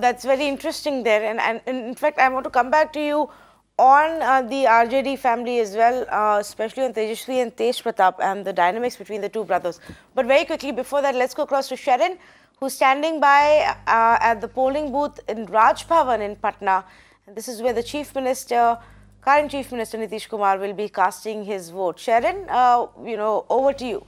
That's very interesting there. And, and, and, in fact, I want to come back to you on uh, the RJD family as well, uh, especially on Tejashri and Tej Pratap and the dynamics between the two brothers. But very quickly before that, let's go across to Sharon, who's standing by uh, at the polling booth in Raj Bhavan in Patna. And this is where the Chief Minister, current Chief Minister Nitish Kumar will be casting his vote. Sharon, uh, you know, over to you.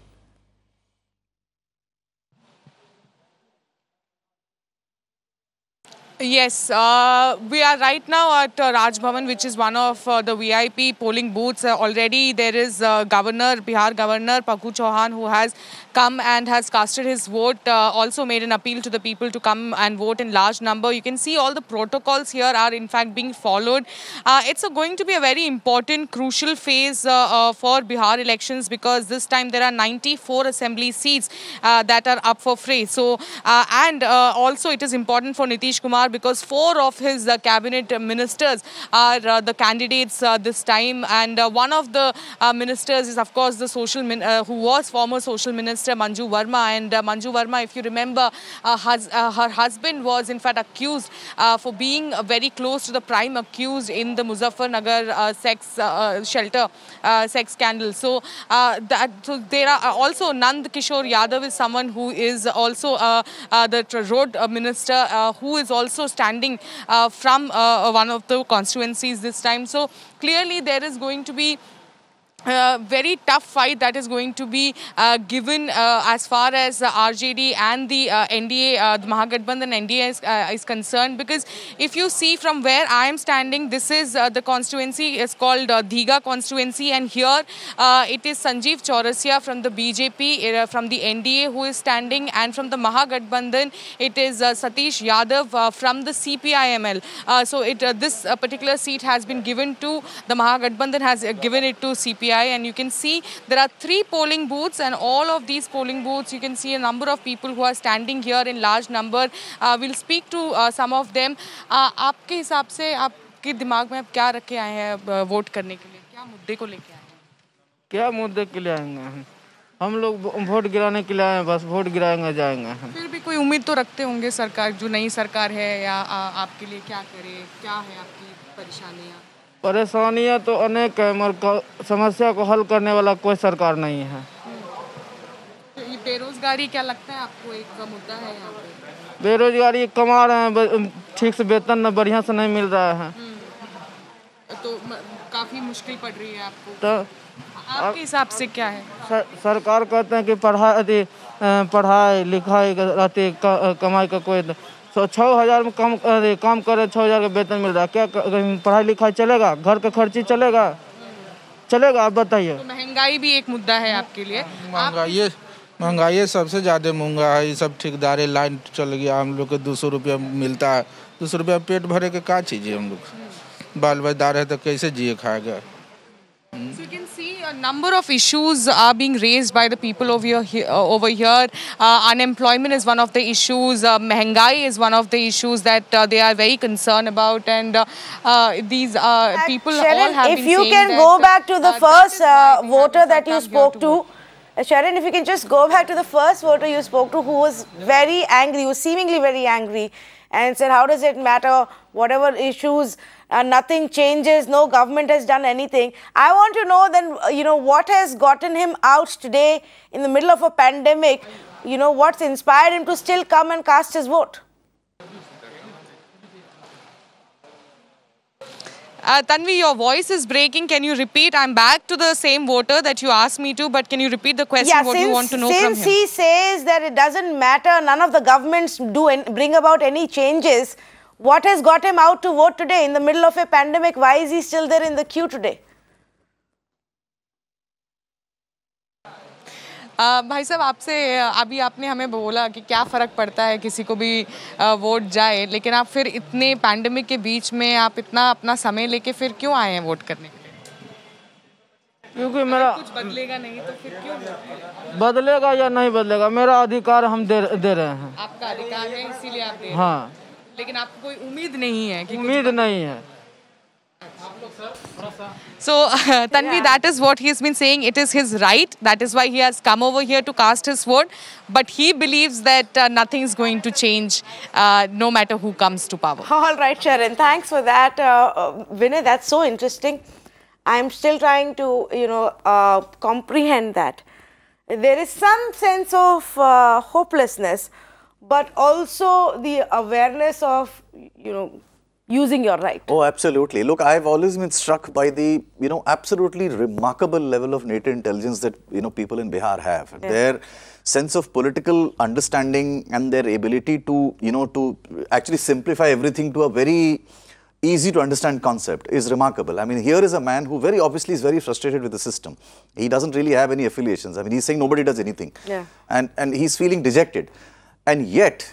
Yes, uh, we are right now at uh, Raj Bhavan, which is one of uh, the VIP polling booths. Uh, already there is uh, Governor, Bihar Governor Pakhu Chauhan, who has come and has casted his vote, uh, also made an appeal to the people to come and vote in large number. You can see all the protocols here are in fact being followed. Uh, it's going to be a very important, crucial phase for Bihar elections because this time there are 94 assembly seats that are up for free. So, and also it is important for Nitish Kumar because four of his uh, cabinet ministers are uh, the candidates uh, this time and one of the ministers is of course the social who was former social minister Manju Verma and Manju Verma if you remember has, her husband was in fact accused for being very close to the prime accused in the Muzaffarnagar sex shelter sex scandal so that, so there are also Nand Kishore Yadav is someone who is also the road minister who is also also standing uh, from uh, one of the constituencies this time. So clearly there is going to be a uh, very tough fight that is going to be uh, given uh, as far as the uh, RJD and the uh, NDA, the Mahagadbandhan NDA is, is, concerned because if you see from where I am standing, this is the constituency is called uh, constituency and here it is Sanjeev Chaurasia from the BJP, from the NDA who is standing and from the Mahagadbandhan it is Satish Yadav from the CPIML. so it, this particular seat has been given to the Mahagadbandhan has given it to CPI NPTI and you can see there are three polling booths and all of these polling booths you can see a number of people who are standing here in large number. Uh, we'll speak to uh, some of them. Uh, आपके हिसाब से आपके दिमाग में आप क्या रखे आए हैं वोट करने के लिए क्या मुद्दे को लेके आए हैं क्या मुद्दे के लिए आएंगे हम हम लोग वोट गिराने के लिए आए हैं बस वोट गिराएंगे जाएंगे हम फिर भी कोई उम्मीद तो रखते होंगे सरकार जो नई सरकार है या आ, आपके लिए क्या करे क्या है आपकी परेशानियाँ परेशानियां तो अनेक है मगर समस्या को हल करने वाला कोई सरकार नहीं है बेरोजगारी क्या लगता है आपको एक मुद्दा है यहाँ पे बेरोजगारी कमा रहे हैं ठीक से वेतन न बढ़िया से नहीं मिल रहा है हम्म। तो काफी मुश्किल पड़ रही है आपको तो आपके हिसाब से क्या है सर, सरकार कहते हैं कि पढ़ाई पढ़ाई लिखाई रहती कमाई का कोई तो छः हज़ार में अरे काम कर रहे छः हज़ार का वेतन मिल रहा है क्या पढ़ाई लिखाई चलेगा घर का खर्ची चलेगा चलेगा आप बताइए तो महंगाई भी एक मुद्दा है आपके लिए हाँ, महंगाई आप... महंगाई सबसे ज़्यादा महंगा है ये सब ठेकेदारे लाइन चल गया हम लोग को दो सौ रुपया मिलता है दो सौ रुपया पेट भरे के का चीज़ है हम लोग बाल बच्चेदार है तो कैसे जिए खाएगा number of issues are being raised by the people over here. Uh, over here. Uh, unemployment is one of the issues. Uh, mehengai is one of the issues that uh, they are very concerned about. And uh, uh, these people Sharon, all have if you can go back to the first voter that you spoke to, to Sharon, if you can just go back to the first voter you spoke to who was very angry, who was seemingly very angry and said, how does it matter, whatever issues, uh, nothing changes, no government has done anything. I want to know then, uh, you know, what has gotten him out today in the middle of a pandemic, you know, what's inspired him to still come and cast his vote? Uh, Tanvi, your voice is breaking. Can you repeat? I'm back to the same voter that you asked me to, but can you repeat the question, yeah, what since, you want to know from him? Since he says that it doesn't matter, none of the governments do bring about any changes, what has got him out to vote today in the middle of a pandemic? Why is he still there in the queue today? भाई साहब आपसे अभी आपने हमें बोला कि क्या फ़र्क पड़ता है किसी को भी वोट जाए लेकिन आप फिर इतने पैंडमिक के बीच में आप इतना अपना समय लेके फिर क्यों आए हैं वोट करने के लिए क्योंकि मेरा कुछ बदलेगा नहीं तो फिर क्यों बदलेगा या नहीं बदलेगा मेरा अधिकार हम दे दे रहे हैं आपका अधिकार है इसीलिए आप दे हाँ लेकिन आपको कोई उम्मीद नहीं है कि उम्मीद नहीं है So, Tanvi, yeah. that is what he has been saying. It is his right. That is why he has come over here to cast his vote. But he believes that uh, nothing is going to change, uh, no matter who comes to power. All right, Sharon. Thanks for that, uh, uh Vinay. That's so interesting. I'm still trying to, you know, uh, comprehend that. There is some sense of uh, hopelessness, but also the awareness of, you know, using your right. Oh, absolutely. Look, I've always been struck by the, you know, absolutely remarkable level of native intelligence that, you know, people in Bihar have. Yes. Their sense of political understanding and their ability to, you know, to actually simplify everything to a very easy to understand concept is remarkable. I mean, here is a man who very obviously is very frustrated with the system. He doesn't really have any affiliations. I mean, he's saying nobody does anything. Yeah. And, and he's feeling dejected. And yet,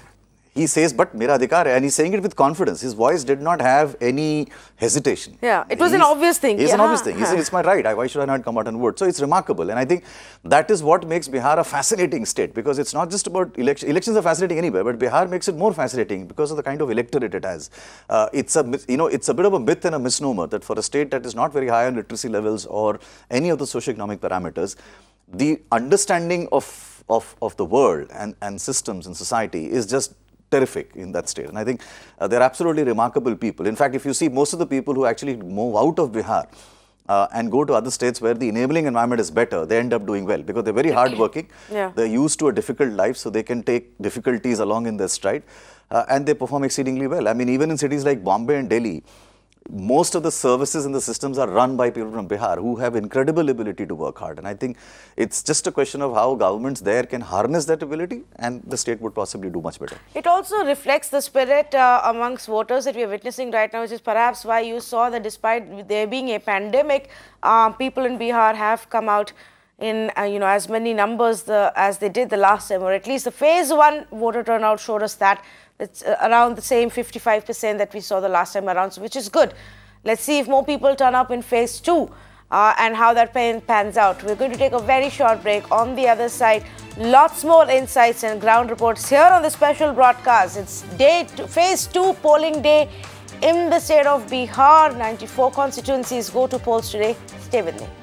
he says, but mera adhikar hai. And he's saying it with confidence. His voice did not have any hesitation. Yeah, it was he's, an obvious thing. It's yeah. an obvious thing. He said, it's my right. Why should I not come out and vote? So it's remarkable. And I think that is what makes Bihar a fascinating state because it's not just about elections. Elections are fascinating anywhere, but Bihar makes it more fascinating because of the kind of electorate it has. Uh, it's a, you know, it's a bit of a myth and a misnomer that for a state that is not very high on literacy levels or any of the socioeconomic parameters, the understanding of of, of the world and, and systems and society is just terrific in that state. And I think uh, they're absolutely remarkable people. In fact, if you see most of the people who actually move out of Bihar uh, and go to other states where the enabling environment is better, they end up doing well because they're very hardworking. yeah. They're used to a difficult life, so they can take difficulties along in their stride uh, and they perform exceedingly well. I mean, even in cities like Bombay and Delhi, most of the services and the systems are run by people from Bihar who have incredible ability to work hard. And I think it's just a question of how governments there can harness that ability and the state would possibly do much better. It also reflects the spirit uh, amongst voters that we are witnessing right now, which is perhaps why you saw that despite there being a pandemic, uh, people in Bihar have come out in uh, you know as many numbers the, as they did the last time or at least the phase one voter turnout showed us that it's uh, around the same 55% that we saw the last time around, which is good. Let's see if more people turn up in phase two uh, and how that pans out. We're going to take a very short break. On the other side, lots more insights and ground reports here on the special broadcast. It's day two, phase two polling day in the state of Bihar. 94 constituencies go to polls today. Stay with me.